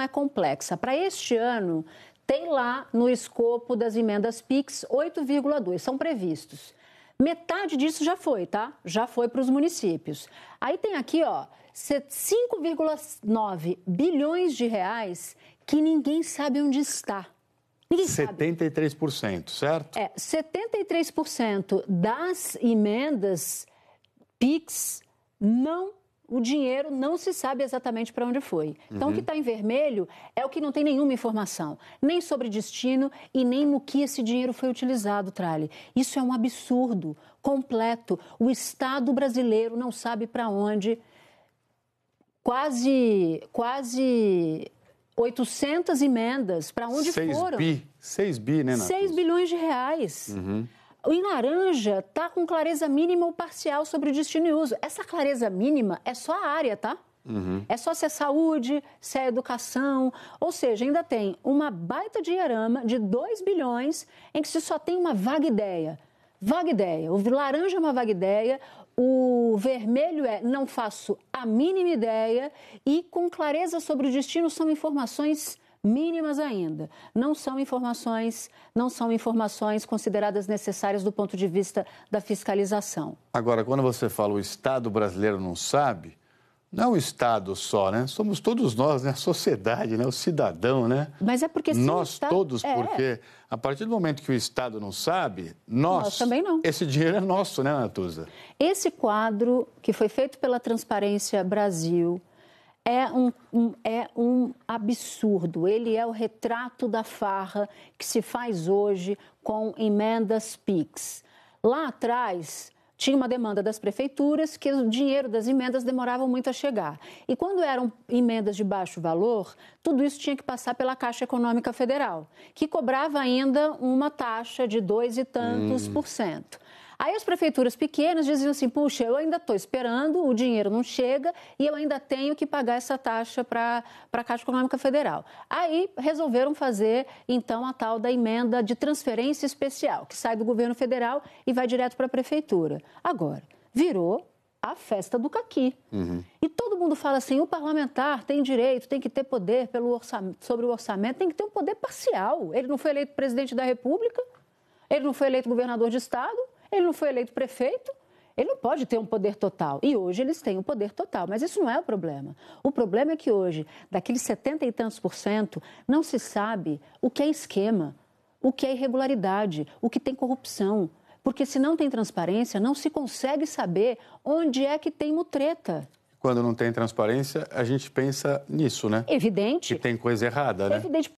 é complexa. Para este ano, tem lá no escopo das emendas PIX 8,2, são previstos. Metade disso já foi, tá? Já foi para os municípios. Aí tem aqui, ó, 5,9 bilhões de reais que ninguém sabe onde está. Ninguém 73%, sabe. certo? É, 73% das emendas PIX não o dinheiro não se sabe exatamente para onde foi. Então, uhum. o que está uhum. em vermelho é o que não tem nenhuma informação, nem sobre destino e nem no que esse dinheiro foi utilizado, Trali. Isso é um absurdo completo. O Estado brasileiro não sabe para onde quase, quase 800 emendas, para onde 6 foram? 6 bi, 6 bi, né, Nath? 6 bilhões de reais. Uhum em laranja está com clareza mínima ou parcial sobre o destino e uso. Essa clareza mínima é só a área, tá? Uhum. É só se é saúde, se é educação. Ou seja, ainda tem uma baita diarama de 2 bilhões em que se só tem uma vaga ideia. Vaga ideia. O laranja é uma vaga ideia, o vermelho é não faço a mínima ideia e com clareza sobre o destino são informações mínimas ainda. Não são informações, não são informações consideradas necessárias do ponto de vista da fiscalização. Agora, quando você fala o Estado brasileiro não sabe, não é o Estado só, né? Somos todos nós, né? A sociedade, né? O cidadão, né? Mas é porque se nós Estado... todos, é. porque a partir do momento que o Estado não sabe, nós, nós também não. Esse dinheiro é nosso, né, Natuza? Esse quadro que foi feito pela Transparência Brasil, é um, um, é um absurdo. Ele é o retrato da farra que se faz hoje com emendas PIX. Lá atrás, tinha uma demanda das prefeituras que o dinheiro das emendas demorava muito a chegar. E quando eram emendas de baixo valor, tudo isso tinha que passar pela Caixa Econômica Federal, que cobrava ainda uma taxa de dois e tantos hum. por cento. Aí as prefeituras pequenas diziam assim: puxa, eu ainda estou esperando, o dinheiro não chega e eu ainda tenho que pagar essa taxa para a Caixa Econômica Federal. Aí resolveram fazer, então, a tal da emenda de transferência especial, que sai do governo federal e vai direto para a prefeitura. Agora, virou a festa do caqui. Uhum. E todo mundo fala assim: o parlamentar tem direito, tem que ter poder pelo orçamento, sobre o orçamento, tem que ter um poder parcial. Ele não foi eleito presidente da República, ele não foi eleito governador de Estado, ele não foi eleito prefeito, ele não pode ter um poder total. E hoje eles têm um poder total, mas isso não é o problema. O problema é que hoje, daqueles 70 e tantos por cento, não se sabe o que é esquema, o que é irregularidade, o que tem corrupção. Porque se não tem transparência, não se consegue saber onde é que tem mutreta quando não tem transparência, a gente pensa nisso, né? Evidente. Que tem coisa errada, né? Evidente.